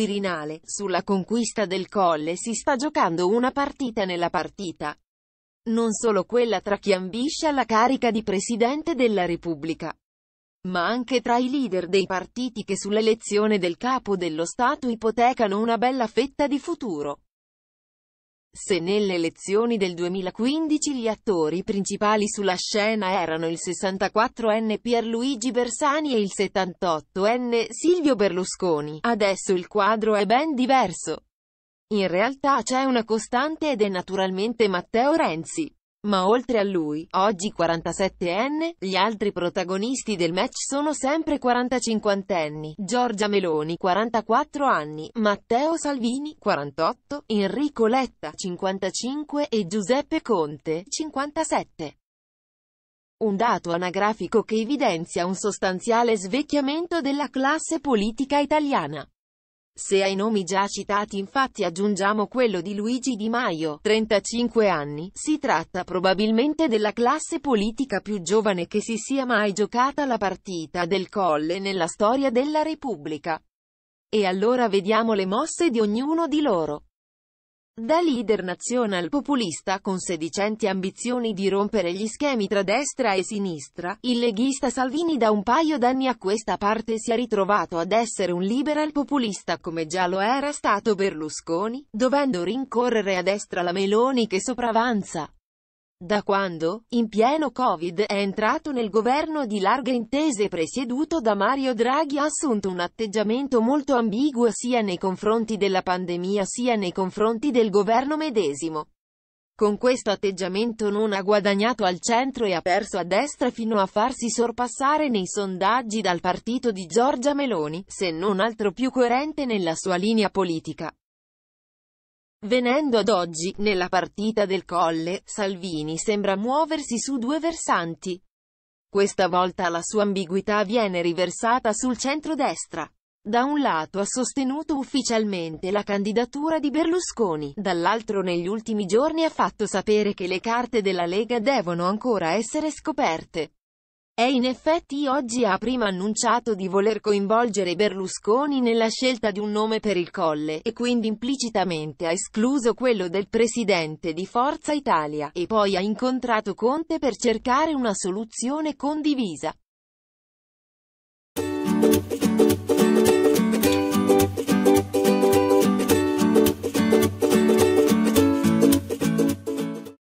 Quirinale, sulla conquista del Colle si sta giocando una partita nella partita. Non solo quella tra chi ambisce alla carica di Presidente della Repubblica, ma anche tra i leader dei partiti che sull'elezione del capo dello Stato ipotecano una bella fetta di futuro. Se nelle elezioni del 2015 gli attori principali sulla scena erano il 64enne Pierluigi Bersani e il 78enne Silvio Berlusconi, adesso il quadro è ben diverso. In realtà c'è una costante ed è naturalmente Matteo Renzi. Ma oltre a lui, oggi 47enne, gli altri protagonisti del match sono sempre 45enni, Giorgia Meloni 44 anni, Matteo Salvini 48, Enrico Letta 55 e Giuseppe Conte 57. Un dato anagrafico che evidenzia un sostanziale svecchiamento della classe politica italiana. Se ai nomi già citati infatti aggiungiamo quello di Luigi Di Maio, 35 anni, si tratta probabilmente della classe politica più giovane che si sia mai giocata la partita del Colle nella storia della Repubblica. E allora vediamo le mosse di ognuno di loro. Da leader nazional populista con sedicenti ambizioni di rompere gli schemi tra destra e sinistra, il leghista Salvini da un paio d'anni a questa parte si è ritrovato ad essere un liberal populista come già lo era stato Berlusconi, dovendo rincorrere a destra la Meloni che sopravanza. Da quando, in pieno Covid, è entrato nel governo di larghe intese presieduto da Mario Draghi ha assunto un atteggiamento molto ambiguo sia nei confronti della pandemia sia nei confronti del governo medesimo. Con questo atteggiamento non ha guadagnato al centro e ha perso a destra fino a farsi sorpassare nei sondaggi dal partito di Giorgia Meloni, se non altro più coerente nella sua linea politica. Venendo ad oggi, nella partita del Colle, Salvini sembra muoversi su due versanti. Questa volta la sua ambiguità viene riversata sul centro-destra. Da un lato ha sostenuto ufficialmente la candidatura di Berlusconi, dall'altro negli ultimi giorni ha fatto sapere che le carte della Lega devono ancora essere scoperte. E in effetti oggi ha prima annunciato di voler coinvolgere Berlusconi nella scelta di un nome per il colle, e quindi implicitamente ha escluso quello del presidente di Forza Italia, e poi ha incontrato Conte per cercare una soluzione condivisa.